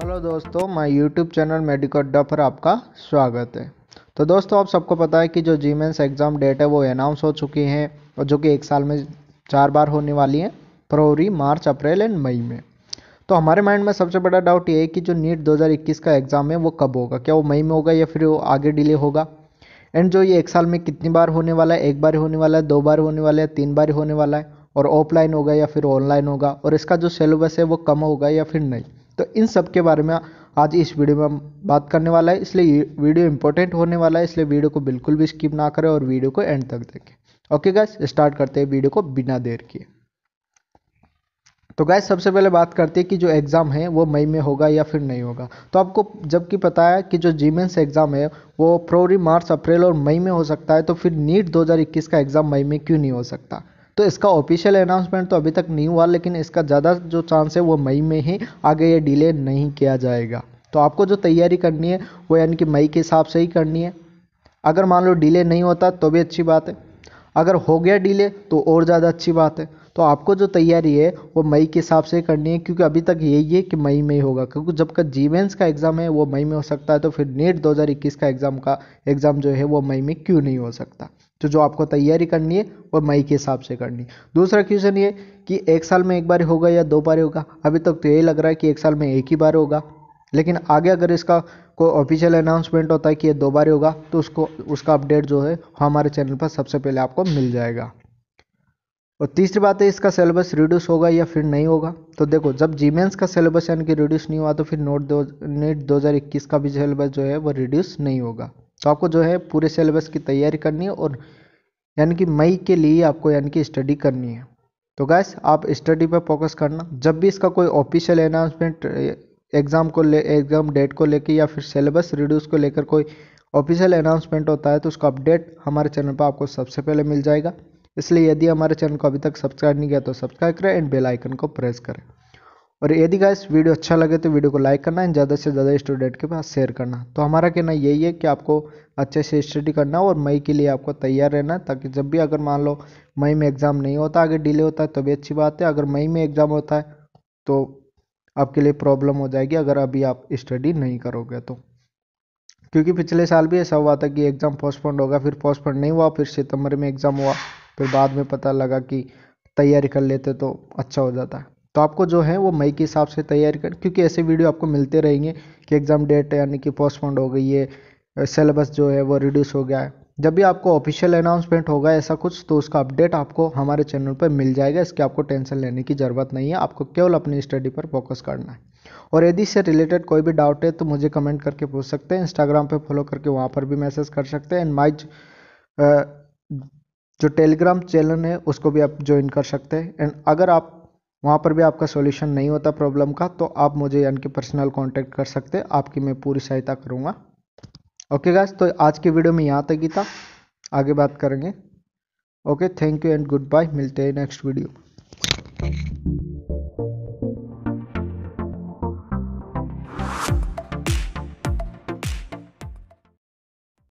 hello दोस्तों my YouTube channel medical अड्डा पर आपका स्वागत है तो दोस्तों आप सबको पता है कि जो जी एग्ज़ाम डेट है वो अनाउंस हो चुकी हैं और जो कि एक साल में चार बार होने वाली है फरवरी मार्च अप्रैल एंड मई में तो हमारे माइंड में सबसे बड़ा डाउट ये है कि जो नीट 2021 का एग्ज़ाम है वो कब होगा क्या वो मई में होगा या फिर वो आगे डिले होगा एंड जो ये एक साल में कितनी बार होने वाला है एक बार होने वाला है दो बार होने वाला है तीन बार होने वाला है और ऑफलाइन होगा या फिर ऑनलाइन होगा और इसका जो सिलेबस है वो कम होगा या फिर नहीं तो इन सब के बारे में आज इस वीडियो में हम बात करने वाला है इसलिए वीडियो इंपॉर्टेंट होने वाला है इसलिए वीडियो को बिल्कुल भी स्किप ना करें और वीडियो को एंड तक देखें ओके गैस स्टार्ट करते हैं वीडियो को बिना देर किए तो गैस सबसे पहले बात करते हैं कि जो एग्ज़ाम है वो मई में होगा या फिर नहीं होगा तो आपको जबकि पता है कि जो जीमेंस एग्ज़ाम है वो फरवरी मार्च अप्रैल और मई में हो सकता है तो फिर नीट 2021 का एग्ज़ाम मई में क्यों नहीं हो सकता तो इसका ऑफिशियल अनाउंसमेंट तो अभी तक नहीं हुआ लेकिन इसका ज़्यादा जो चांस है वो मई में ही आगे ये डिले नहीं किया जाएगा तो आपको जो तैयारी करनी है वो यानी कि मई के हिसाब से ही करनी है अगर मान लो डिले नहीं होता तो भी अच्छी बात है अगर हो गया डिले तो और ज़्यादा अच्छी बात है तो आपको जो तैयारी है वो मई के हिसाब से करनी है क्योंकि अभी तक यही है कि मई में ही होगा क्योंकि जब का जी का एग्ज़ाम है वो मई में हो सकता है तो फिर नेट 2021 का एग्ज़ाम का एग्ज़ाम जो है वो मई में क्यों नहीं हो सकता तो जो आपको तैयारी करनी है वो मई के हिसाब से करनी है दूसरा क्वेश्चन ये कि एक साल में एक बार होगा या दो बार होगा अभी तक तो यही लग रहा है कि एक साल में एक ही बार होगा लेकिन आगे अगर इसका कोई ऑफिशियल अनाउंसमेंट होता है कि ये दो बार होगा तो उसको उसका अपडेट जो है हमारे चैनल पर सबसे पहले आपको मिल जाएगा और तीसरी बात है इसका सिलेबस रिड्यूस होगा या फिर नहीं होगा तो देखो जब जी का सिलेबस यानी कि रिड्यूस नहीं हुआ तो फिर नोट दो नेट इक्कीस का भी सिलेबस जो है वो रिड्यूस नहीं होगा तो आपको जो है पूरे सिलेबस की तैयारी करनी है और यानी कि मई के लिए आपको यानी कि स्टडी करनी है तो गैस आप स्टडी पर फोकस करना जब भी इसका कोई ऑफिशियल अनाउंसमेंट एग्ज़ाम को ले एग्ज़ाम डेट को लेकर या फिर सिलेबस रिड्यूस को लेकर कोई ऑफिशियल अनाउंसमेंट होता है तो उसका अपडेट हमारे चैनल पर आपको सबसे पहले मिल जाएगा इसलिए यदि हमारे चैनल को अभी तक सब्सक्राइब नहीं किया तो सब्सक्राइब करें एंड बेल आइकन को प्रेस करें और यदि गाइस वीडियो अच्छा लगे तो वीडियो को लाइक करना एंड ज़्यादा से ज़्यादा स्टूडेंट के पास शेयर करना तो हमारा कहना यही है कि आपको अच्छे से स्टडी करना और मई के लिए आपको तैयार रहना ताकि जब भी अगर मान लो मई में एग्ज़ाम नहीं होता अगर डिले होता है तो भी अच्छी बात है अगर मई में एग्ज़ाम होता है तो आपके लिए प्रॉब्लम हो जाएगी अगर अभी आप स्टडी नहीं करोगे तो क्योंकि पिछले साल भी ऐसा हुआ था कि एग्ज़ाम पोस्टपोन होगा फिर पोस्टपोन नहीं हुआ फिर सितंबर में एग्ज़ाम हुआ फिर बाद में पता लगा कि तैयारी कर लेते तो अच्छा हो जाता तो आपको जो है वो मई के हिसाब से तैयारी कर क्योंकि ऐसे वीडियो आपको मिलते रहेंगे कि एग्ज़ाम डेट यानी कि पोस्टपोन्ड हो गई है सिलेबस जो है वो रिड्यूस हो गया है जब भी आपको ऑफिशियल अनाउंसमेंट होगा ऐसा कुछ तो उसका अपडेट आपको हमारे चैनल पर मिल जाएगा इसकी आपको टेंशन लेने की ज़रूरत नहीं है आपको केवल अपनी स्टडी पर फोकस करना है और यदि इससे रिलेटेड कोई भी डाउट है तो मुझे कमेंट करके पूछ सकते हैं इंस्टाग्राम पर फॉलो करके वहाँ पर भी मैसेज कर सकते हैं एंड माइज जो टेलीग्राम चैनल है उसको भी आप ज्वाइन कर सकते हैं एंड अगर आप वहाँ पर भी आपका सॉल्यूशन नहीं होता प्रॉब्लम का तो आप मुझे यानी कि पर्सनल कांटेक्ट कर सकते हैं आपकी मैं पूरी सहायता करूँगा ओके गाइस तो आज की वीडियो में यहाँ तक ही था आगे बात करेंगे okay thank you and goodbye मिलते हैं नेक्स्ट वीडियो